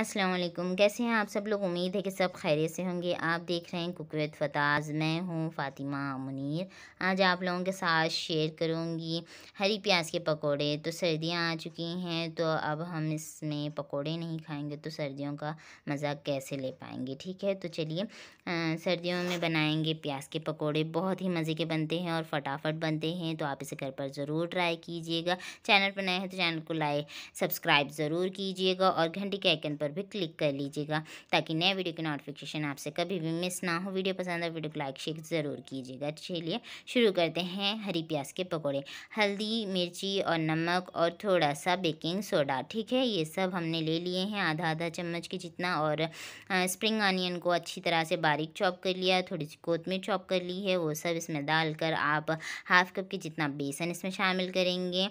अस्सलाम वालेकुम कैसे हैं आप सब लोग उम्मीद है कि सब खैरियत से होंगे आप देख रहे हैं कुक विद फताज मैं हूँ फ़ातिमा मुनीर आज आप लोगों के साथ शेयर करूँगी हरी प्याज के पकोड़े तो सर्दियाँ आ चुकी हैं तो अब हम इसमें पकोड़े नहीं खाएंगे तो सर्दियों का मज़ा कैसे ले पाएंगे ठीक है तो चलिए सर्दियों में बनाएंगे प्याज के पकौड़े बहुत ही मज़े के बनते हैं और फटाफट बनते हैं तो आप इसे घर पर ज़रूर ट्राई कीजिएगा चैनल पर नए हैं तो चैनल को लाइक सब्सक्राइब ज़रूर कीजिएगा और घंटी के आइकन पर पर भी क्लिक कर लीजिएगा ताकि नए वीडियो की नोटिफिकेशन आपसे कभी भी मिस ना हो वीडियो पसंद है वीडियो को लाइक शेयर ज़रूर कीजिएगा चलिए शुरू करते हैं हरी प्याज के पकौड़े हल्दी मिर्ची और नमक और थोड़ा सा बेकिंग सोडा ठीक है ये सब हमने ले लिए हैं आधा आधा चम्मच के जितना और स्प्रिंग ऑनियन को अच्छी तरह से बारीक चॉप कर लिया थोड़ी सी कोतमी चॉप कर ली है वो सब इसमें डालकर आप हाफ कप के जितना बेसन इसमें शामिल करेंगे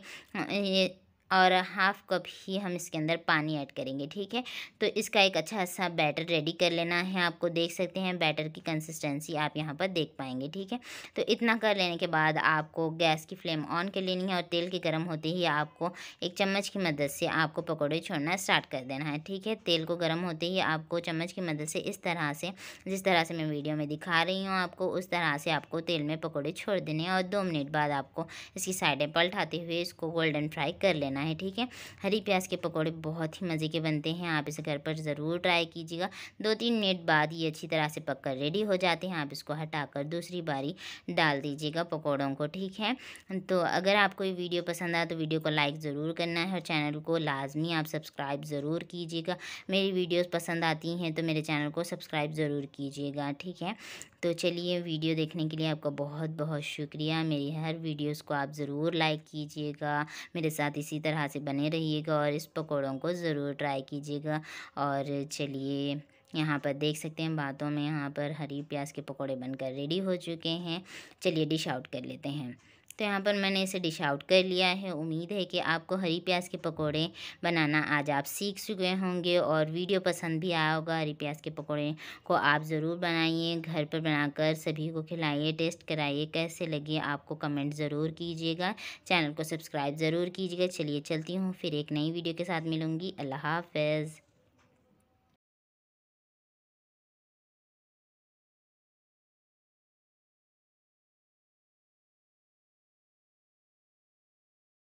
और हाफ कप ही हम इसके अंदर पानी ऐड करेंगे ठीक है तो इसका एक अच्छा सा बैटर रेडी कर लेना है आपको देख सकते हैं बैटर की कंसिस्टेंसी आप यहाँ पर देख पाएंगे ठीक है तो इतना कर लेने के बाद आपको गैस की फ्लेम ऑन कर लेनी है और तेल के गर्म होते ही आपको एक चम्मच की मदद से आपको पकौड़े छोड़ना स्टार्ट कर देना है ठीक है तेल को गर्म होते ही आपको चम्मच की मदद से इस तरह से जिस तरह से मैं वीडियो में दिखा रही हूँ आपको उस तरह से आपको तेल में पकौड़े छोड़ देने हैं और दो मिनट बाद आपको इसकी साइडें पलटाते हुए इसको गोल्डन फ्राई कर लेना है है ठीक है हरी प्याज के पकौड़े बहुत ही मज़े के बनते हैं आप इसे घर पर ज़रूर ट्राई कीजिएगा दो तीन मिनट बाद ये अच्छी तरह से पककर रेडी हो जाते हैं आप इसको हटाकर दूसरी बारी डाल दीजिएगा पकौड़ों को ठीक है तो अगर आपको ये वीडियो पसंद आया तो वीडियो को लाइक ज़रूर करना है और चैनल को लाजमी आप सब्सक्राइब ज़रूर कीजिएगा मेरी वीडियोस पसंद आती हैं तो मेरे चैनल को सब्सक्राइब ज़रूर कीजिएगा ठीक है तो चलिए वीडियो देखने के लिए आपका बहुत बहुत शुक्रिया मेरी हर वीडियोस को आप ज़रूर लाइक कीजिएगा मेरे साथ इसी तरह से बने रहिएगा और इस पकौड़ों को ज़रूर ट्राई कीजिएगा और चलिए यहाँ पर देख सकते हैं बातों में यहाँ पर हरी प्याज के पकौड़े बनकर रेडी हो चुके हैं चलिए डिश आउट कर लेते हैं तो यहाँ पर मैंने इसे डिश आउट कर लिया है उम्मीद है कि आपको हरी प्याज के पकोड़े बनाना आज आप सीख चुके होंगे और वीडियो पसंद भी आया होगा हरी प्याज के पकोड़े को आप ज़रूर बनाइए घर पर बनाकर सभी को खिलाइए टेस्ट कराइए कैसे लगे आपको कमेंट ज़रूर कीजिएगा चैनल को सब्सक्राइब ज़रूर कीजिएगा चलिए चलती हूँ फिर एक नई वीडियो के साथ मिलूँगी अल्लाह हाफ